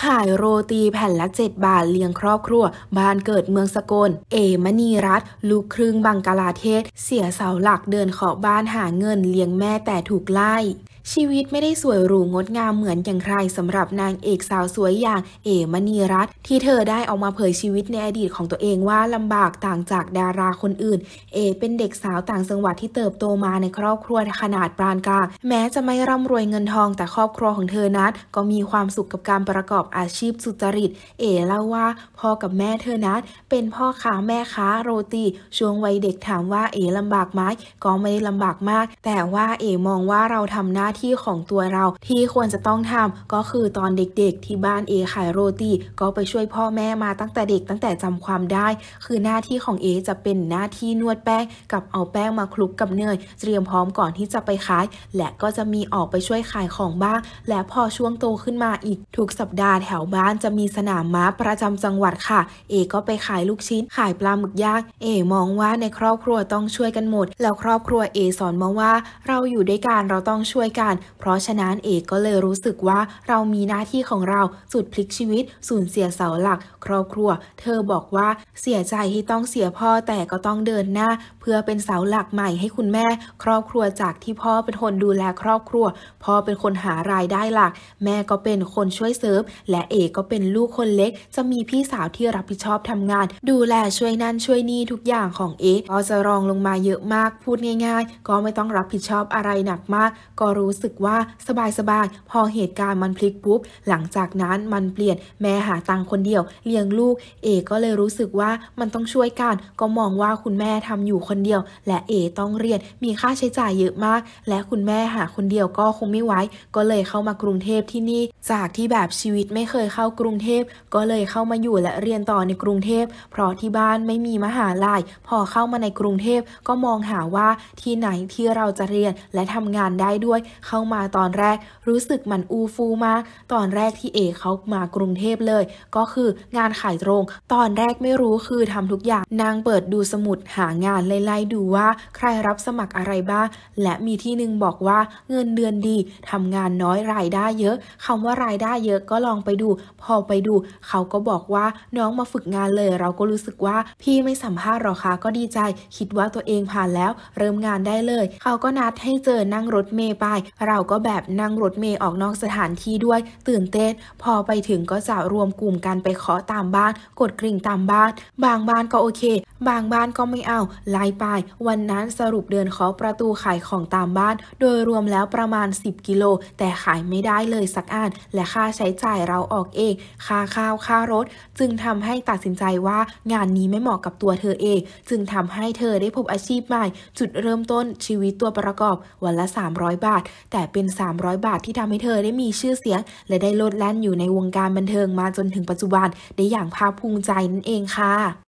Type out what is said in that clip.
ขายโรตีแผ่นละ7บาทเลี้ยงครอบครัว บ้านเกิดเมืองสกล เอมณีรัตลูกครึ่งบังกลาเทศ เสียเสาหลักเดินขอบ้านหาเงินเลี้ยงแม่แต่ถูกไล่ชีวิตไม่ได้สวยหรูงดงามเหมือนอย่างใครสำหรับนางเอกสาวสวยอย่างเอ๋มณีรัตน์ที่เธอได้ออกมาเผยชีวิตในอดีตของตัวเองว่าลำบากต่างจากดาราคนอื่นเอ๋เป็นเด็กสาวต่างจังหวัดที่เติบโตมาในครอบครัวขนาดปานกลางแม้จะไม่ร่ำรวยเงินทองแต่ครอบครัวของเธอนั้น ก็มีความสุขกับการประกอบอาชีพสุจริตเอ๋เล่าว่าพ่อกับแม่เธอนั้น เป็นพ่อค้าแม่ค้าโรตีช่วงวัยเด็กถามว่าเอ๋ลำบากไหมก็ไม่ได้ลำบากมาก แต่ว่าเอ๋มองว่าเราทำหน้าที่ของตัวเราที่ควรจะต้องทำก็คือตอนเด็กๆที่บ้านเอขายโรตีก็ไปช่วยพ่อแม่มาตั้งแต่เด็กตั้งแต่จำความได้ คือหน้าที่ของเอจะเป็นหน้าที่นวดแป้ง กับเอาแป้งมาคลุกกับเนยเตรียมพร้อมก่อนที่จะไปขาย และก็จะมีออกไปช่วยขายของบ้าง และพอช่วงโตขึ้นมาอีกทุกสัปดาห์แถวบ้านจะมีสนามม้าประจำจังหวัดค่ะเอก็ไปขายลูกชิ้นขายปลาหมึกย่างเอมองว่าในครอบครัวต้องช่วยกันหมด แล้วครอบครัวเอสอนมาว่า เราอยู่ด้วยกันเราต้องช่วยกันเพราะฉะนั้นเอกก็เลยรู้สึกว่าเรามีหน้าที่ของเราสุดพลิกชีวิตสูญเสียเสาหลัก ครอบครัว เธอบอกว่าเสียใจที่ต้องเสียพ่อแต่ก็ต้องเดินหน้า เพื่อเป็นเสาหลักใหม่ให้คุณแม่ ครอบครัวจากที่พ่อเป็นคนดูแลครอบครัวพ่อเป็นคนหารายได้หลัก แม่ก็เป็นคนช่วยเซิร์ฟและเอกก็เป็นลูกคนเล็ก จะมีพี่สาวที่รับผิดชอบทำงาน ดูแลช่วยนั่นช่วยนี่ทุกอย่างของเอกก็จะรองลงมาเยอะมากพูดง่าย ๆ ก็ไม่ต้องรับผิดชอบอะไรหนักมาก ก็รู้รู้สึกว่าสบายสบายพอเหตุการณ์มันพลิกปุ๊บหลังจากนั้นมันเปลี่ยนแม่หาตังคนเดียวเลี้ยงลูก เอก็เลยรู้สึกว่ามันต้องช่วยกัน ก็มองว่าคุณแม่ทำอยู่คนเดียว และเอ ต้องเรียนมีค่าใช้จ่ายเยอะมาก และคุณแม่หาคนเดียวก็คงไม่ไหวก็เลยเข้ามากรุงเทพที่นี่ จากที่แบบชีวิตไม่เคยเข้ากรุงเทพก็เลยเข้ามาอยู่และเรียนต่อในกรุงเทพเพราะที่บ้านไม่มีมหาลัยพอเข้ามาในกรุงเทพก็มองหาว่าที่ไหนที่เราจะเรียนและทำงานได้ด้วยเข้ามาตอนแรก รู้สึกมันอูฟูมาก ตอนแรกที่เอเขามากรุงเทพเลย ก็คืองานขายตรง ตอนแรกไม่รู้คือทำทุกอย่างนางเปิดดูสมุดหางานไล่ๆดูว่าใครรับสมัครอะไรบ้าง และมีที่หนึ่งบอกว่าเงินเดือนดี ทำงานน้อยรายได้เยอะ คำว่ารายได้เยอะก็ลองไปดู พอไปดู เขาก็บอกว่าน้องมาฝึกงานเลย เราก็รู้สึกว่า พี่ไม่สัมภาษณ์หรอคะก็ดีใจ คิดว่าตัวเองผ่านแล้ว เริ่มงานได้เลยเขาก็นัดให้เจอนั่งรถเมย์ไปเราก็แบบนั่งรถเมย์ออกนอกสถานที่ด้วย ตื่นเต้น พอไปถึงก็จะรวมกลุ่มกันไปเคาะตามบ้านกดกริ่งตามบ้าน บางบ้านก็โอเค บางบ้านก็ไม่เอาไล่ไป วันนั้นสรุปเดินเคาะประตูขายของตามบ้าน โดยรวมแล้วประมาณ 10 กิโล แต่ขายไม่ได้เลยสักอันและค่าใช้จ่ายเราออกเองค่าข้าวค่ารถ จึงทำให้ตัดสินใจว่างานนี้ไม่เหมาะกับตัวเธอเอง จึงทำให้เธอได้พบอาชีพใหม่ จุดเริ่มต้นชีวิตตัวประกอบ วันละ 300 บาทแต่เป็น 300 บาทที่ทำให้เธอได้มีชื่อเสียง และได้โลดแล่นอยู่ในวงการบันเทิงมาจนถึงปัจจุบันได้อย่างภาคภูมิใจนั่นเองค่ะ